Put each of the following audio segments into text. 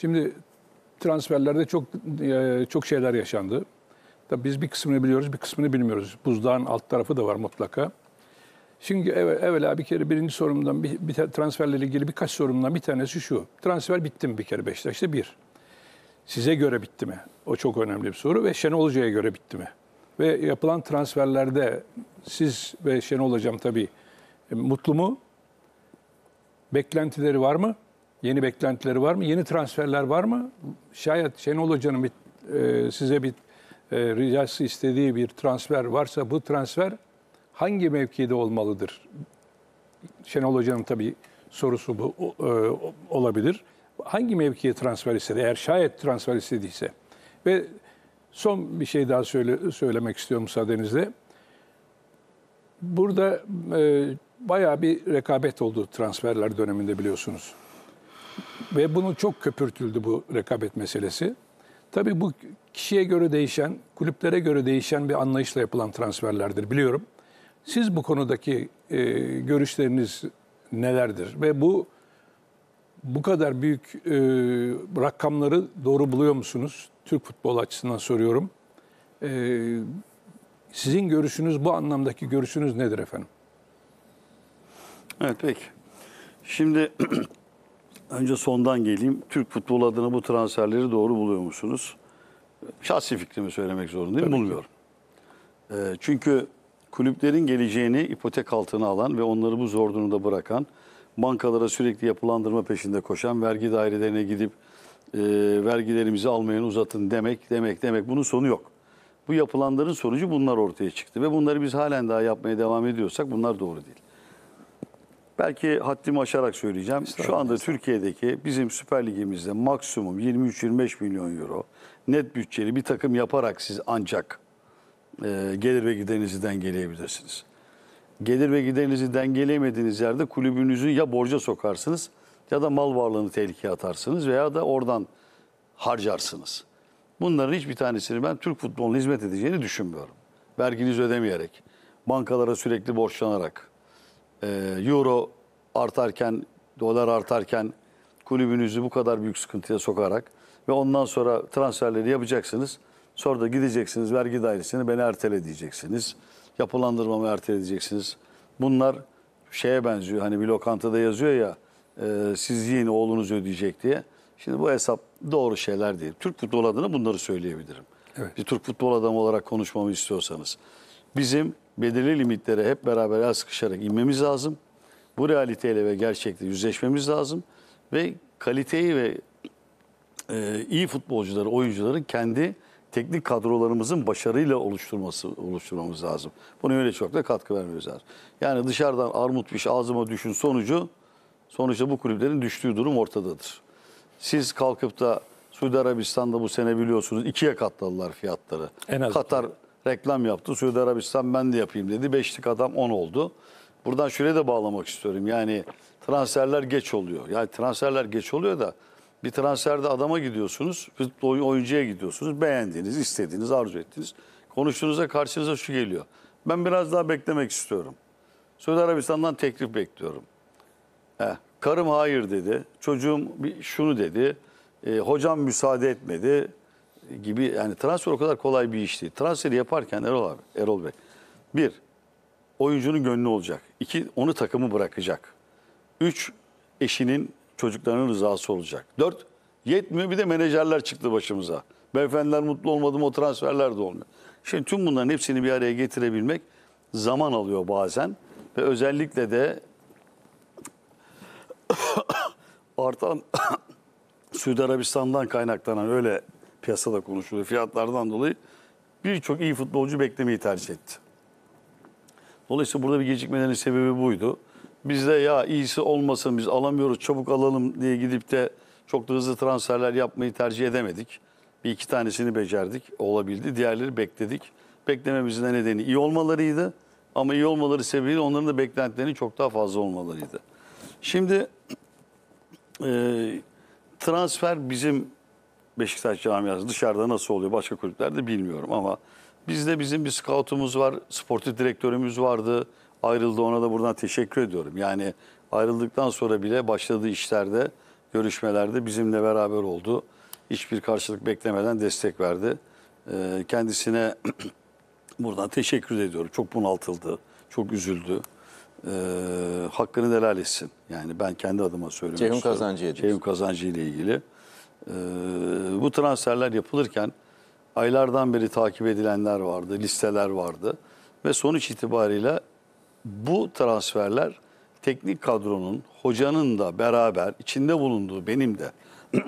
Şimdi transferlerde çok e, çok şeyler yaşandı. Tabii biz bir kısmını biliyoruz, bir kısmını bilmiyoruz. Buzdağın alt tarafı da var mutlaka. Şimdi ev, evvela bir kere birinci sorumdan, bir, bir transferle ilgili birkaç sorumdan bir tanesi şu. Transfer bitti mi bir kere Beşiktaş'ta? Bir. Size göre bitti mi? O çok önemli bir soru. Ve Şenol Hoca'ya göre bitti mi? Ve yapılan transferlerde siz ve Şenol Hocam tabii e, mutlu mu? Beklentileri var mı? Yeni beklentileri var mı? Yeni transferler var mı? Şayet Şenol Hoca'nın bir, e, size bir e, ricası istediği bir transfer varsa bu transfer hangi mevkide olmalıdır? Şenol Hoca'nın tabii sorusu bu e, olabilir. Hangi mevkiye transfer istedi? Eğer şayet transfer istediyse. Ve son bir şey daha söyle, söylemek istiyorum müsaadenizle. Burada e, bayağı bir rekabet oldu transferler döneminde biliyorsunuz. Ve bunu çok köpürtüldü bu rekabet meselesi. Tabii bu kişiye göre değişen, kulüplere göre değişen bir anlayışla yapılan transferlerdir biliyorum. Siz bu konudaki e, görüşleriniz nelerdir? Ve bu bu kadar büyük e, rakamları doğru buluyor musunuz? Türk futbol açısından soruyorum. E, sizin görüşünüz, bu anlamdaki görüşünüz nedir efendim? Evet, peki. Şimdi Önce sondan geleyim. Türk futbolu adına bu transferleri doğru buluyor musunuz? Şahsi fikrimi söylemek zorundayım. Tabii Bulmuyorum. Ee, çünkü kulüplerin geleceğini ipotek altına alan ve onları bu zor durumda bırakan, bankalara sürekli yapılandırma peşinde koşan, vergi dairelerine gidip e, vergilerimizi almayın uzatın demek, demek, demek. Bunun sonu yok. Bu yapılanların sonucu bunlar ortaya çıktı. Ve bunları biz halen daha yapmaya devam ediyorsak bunlar doğru değil. Belki haddimi aşarak söyleyeceğim. Şu anda Türkiye'deki bizim Süper Ligimizde maksimum 23-25 milyon euro net bütçeli bir takım yaparak siz ancak e, gelir ve giderinizi dengeleyebilirsiniz. Gelir ve giderinizi dengeleyemediğiniz yerde kulübünüzü ya borca sokarsınız ya da mal varlığını tehlikeye atarsınız veya da oradan harcarsınız. Bunların hiçbir tanesini ben Türk futboluna hizmet edeceğini düşünmüyorum. Verginizi ödemeyerek, bankalara sürekli borçlanarak, e, euro artarken, dolar artarken kulübünüzü bu kadar büyük sıkıntıya sokarak ve ondan sonra transferleri yapacaksınız. Sonra da gideceksiniz vergi dairesine beni ertele diyeceksiniz. Yapılandırmamı erteleyeceksiniz. Bunlar şeye benziyor hani bir lokantada yazıyor ya e, siz yiyin oğlunuz ödeyecek diye. Şimdi bu hesap doğru şeyler değil. Türk futbol adına bunları söyleyebilirim. Evet. Bir Türk futbol adamı olarak konuşmamı istiyorsanız. Bizim belirli limitlere hep beraber el sıkışarak inmemiz lazım. Bu realiteyle ve gerçekle yüzleşmemiz lazım. Ve kaliteyi ve e, iyi futbolcuları, oyuncuları kendi teknik kadrolarımızın başarıyla oluşturması oluşturmamız lazım. Bunu öyle çok da katkı vermemiz lazım. Yani dışarıdan armut piş ağzıma düşün sonucu, sonuçta bu kulüplerin düştüğü durum ortadadır. Siz kalkıp da Suudi Arabistan'da bu sene biliyorsunuz ikiye katladılar fiyatları. En az Katar reklam yaptı. Suudi Arabistan ben de yapayım dedi. Beşlik adam on oldu. Buradan şuraya da bağlamak istiyorum. Yani transferler geç oluyor. Yani transferler geç oluyor da bir transferde adama gidiyorsunuz, oyuncuya gidiyorsunuz. Beğendiğiniz, istediğiniz, arzu ettiğiniz. Konuştuğunuzda karşınıza şu geliyor. Ben biraz daha beklemek istiyorum. Suudi Arabistan'dan teklif bekliyorum. Heh, karım hayır dedi. Çocuğum şunu dedi. E, hocam müsaade etmedi gibi yani transfer o kadar kolay bir işti. Transferi yaparken Erol abi, Erol Bey. Bir, oyuncunun gönlü olacak. İki, onu takımı bırakacak. Üç, eşinin çocuklarının rızası olacak. Dört, yetmiyor bir de menajerler çıktı başımıza. Beyefendiler mutlu olmadı mı o transferler de olmuyor. Şimdi tüm bunların hepsini bir araya getirebilmek zaman alıyor bazen. Ve özellikle de artan Suudi Arabistan'dan kaynaklanan öyle piyasada konuşuluyor. Fiyatlardan dolayı birçok iyi futbolcu beklemeyi tercih etti. Dolayısıyla burada bir gecikmelerin sebebi buydu. Biz de ya iyisi olmasın biz alamıyoruz çabuk alalım diye gidip de çok da hızlı transferler yapmayı tercih edemedik. Bir iki tanesini becerdik olabildi. Diğerleri bekledik. Beklememizin de nedeni iyi olmalarıydı. Ama iyi olmaları sebebiyle onların da beklentilerinin çok daha fazla olmalarıydı. Şimdi e, transfer bizim Beşiktaş camiası dışarıda nasıl oluyor başka kulüplerde bilmiyorum ama bizde bizim bir scoutumuz var, sportif direktörümüz vardı. Ayrıldı ona da buradan teşekkür ediyorum. Yani ayrıldıktan sonra bile başladığı işlerde, görüşmelerde bizimle beraber oldu. Hiçbir karşılık beklemeden destek verdi. Ee, kendisine buradan teşekkür ediyorum. Çok bunaltıldı, çok üzüldü e, hakkını helal etsin. Yani ben kendi adıma söylüyorum. Ceyhun Kazancı Ceyhun Kazancı ile ilgili. Ee, bu transferler yapılırken aylardan beri takip edilenler vardı, listeler vardı. Ve sonuç itibariyle bu transferler teknik kadronun, hocanın da beraber içinde bulunduğu benim de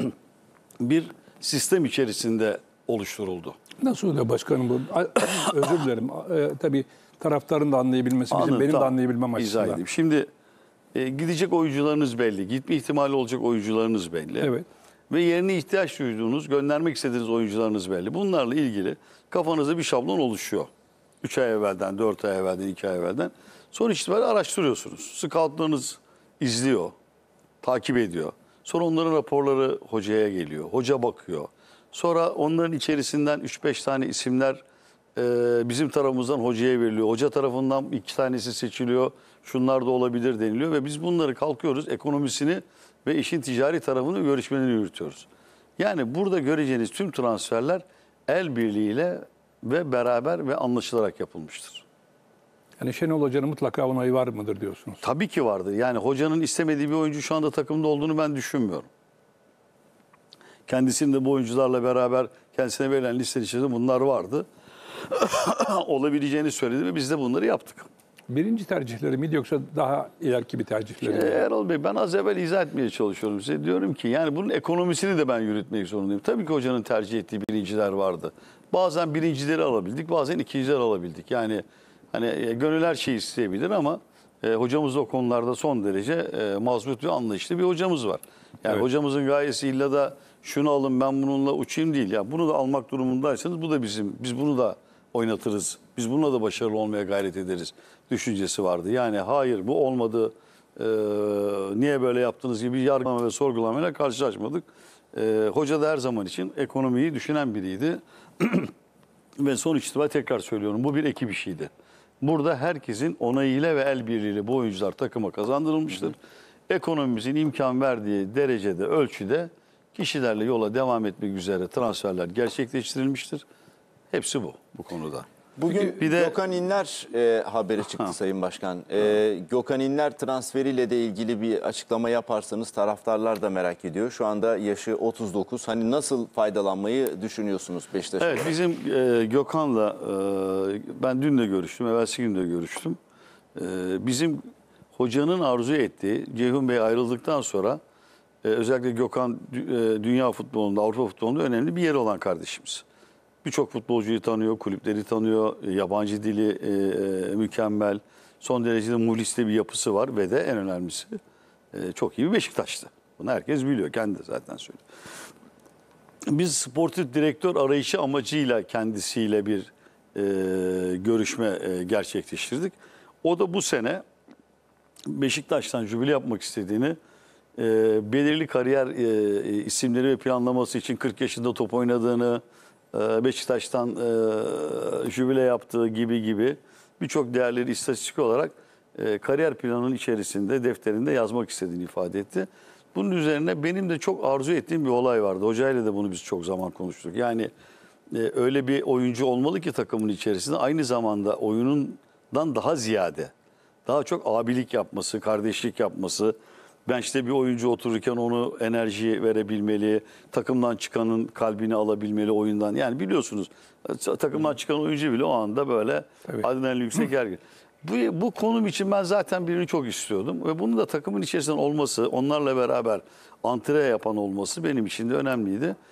bir sistem içerisinde oluşturuldu. Nasıl oluyor başkanım bu? Özür dilerim. E, tabii taraftarın da anlayabilmesi, bizim, Anladım, benim tamam. de anlayabilmem açısından. İzah edeyim. Şimdi e, gidecek oyuncularınız belli. Gitme ihtimali olacak oyuncularınız belli. Evet ve yerine ihtiyaç duyduğunuz, göndermek istediğiniz oyuncularınız belli. Bunlarla ilgili kafanızda bir şablon oluşuyor. 3 ay evvelden, 4 ay evvelden, 2 ay evvelden. Sonra işte böyle araştırıyorsunuz. Scoutlarınız izliyor, takip ediyor. Sonra onların raporları hocaya geliyor, hoca bakıyor. Sonra onların içerisinden 3-5 tane isimler e, bizim tarafımızdan hocaya veriliyor. Hoca tarafından iki tanesi seçiliyor. Şunlar da olabilir deniliyor ve biz bunları kalkıyoruz ekonomisini ve işin ticari tarafını görüşmelerini yürütüyoruz. Yani burada göreceğiniz tüm transferler el birliğiyle ve beraber ve anlaşılarak yapılmıştır. Yani Şenol Hoca'nın mutlaka onayı var mıdır diyorsunuz? Tabii ki vardı. Yani hocanın istemediği bir oyuncu şu anda takımda olduğunu ben düşünmüyorum. Kendisinin de bu oyuncularla beraber kendisine verilen liste içerisinde bunlar vardı. Olabileceğini söyledi ve biz de bunları yaptık birinci tercihleri miydi yoksa daha ileriki bir tercihleri Şimdi mi? Şey, Erol Bey ben az evvel izah etmeye çalışıyorum size. Diyorum ki yani bunun ekonomisini de ben yürütmek zorundayım. Tabii ki hocanın tercih ettiği birinciler vardı. Bazen birincileri alabildik bazen ikincileri alabildik. Yani hani e, gönül şey şeyi isteyebilir ama e, hocamız o konularda son derece e, mazbut ve anlayışlı bir hocamız var. Yani evet. hocamızın gayesi illa da şunu alın ben bununla uçayım değil. Ya yani bunu da almak durumundaysanız bu da bizim biz bunu da oynatırız. Biz bununla da başarılı olmaya gayret ederiz düşüncesi vardı. Yani hayır bu olmadı. Ee, niye böyle yaptınız gibi yargılama ve sorgulamayla karşılaşmadık. Ee, hoca da her zaman için ekonomiyi düşünen biriydi. ve son itibariyle tekrar söylüyorum bu bir ekip işiydi. Burada herkesin onayıyla ve el birliğiyle bu oyuncular takıma kazandırılmıştır. Ekonomimizin imkan verdiği derecede, ölçüde kişilerle yola devam etmek üzere transferler gerçekleştirilmiştir. Hepsi bu bu konuda. Bugün bir de... Gökhan İnler e, haberi çıktı Sayın Başkan. E, Gökhan İnler transferiyle de ilgili bir açıklama yaparsanız taraftarlar da merak ediyor. Şu anda yaşı 39. Hani nasıl faydalanmayı düşünüyorsunuz Beşiktaş'ta? Evet bizim e, Gökhan'la e, ben dün de görüştüm, evvelsi gün de görüştüm. E, bizim hocanın arzu ettiği, Ceyhun Bey ayrıldıktan sonra e, özellikle Gökhan e, dünya futbolunda, Avrupa futbolunda önemli bir yer olan kardeşimiz. Birçok futbolcuyu tanıyor, kulüpleri tanıyor, yabancı dili e, e mükemmel. Son derecede muhlisli bir yapısı var ve de en önemlisi e, çok iyi bir Beşiktaşlı. Bunu herkes biliyor, kendi de zaten söylüyor. Biz sportif direktör arayışı amacıyla kendisiyle bir e, görüşme e, gerçekleştirdik. O da bu sene Beşiktaş'tan jübile yapmak istediğini e, belirli kariyer e, e isimleri ve planlaması için 40 yaşında top oynadığını, ee, Beşiktaş'tan e, jübile yaptığı gibi gibi birçok değerleri istatistik olarak e, kariyer planının içerisinde, defterinde yazmak istediğini ifade etti. Bunun üzerine benim de çok arzu ettiğim bir olay vardı. Hocayla da bunu biz çok zaman konuştuk. Yani e, öyle bir oyuncu olmalı ki takımın içerisinde aynı zamanda oyunundan daha ziyade daha çok abilik yapması, kardeşlik yapması, ben işte bir oyuncu otururken onu enerji verebilmeli, takımdan çıkanın kalbini alabilmeli oyundan. Yani biliyorsunuz takımdan çıkan oyuncu bile o anda böyle Tabii. adrenalin yüksek gergin. Bu, bu konum için ben zaten birini çok istiyordum ve bunu da takımın içerisinde olması, onlarla beraber antre yapan olması benim için de önemliydi.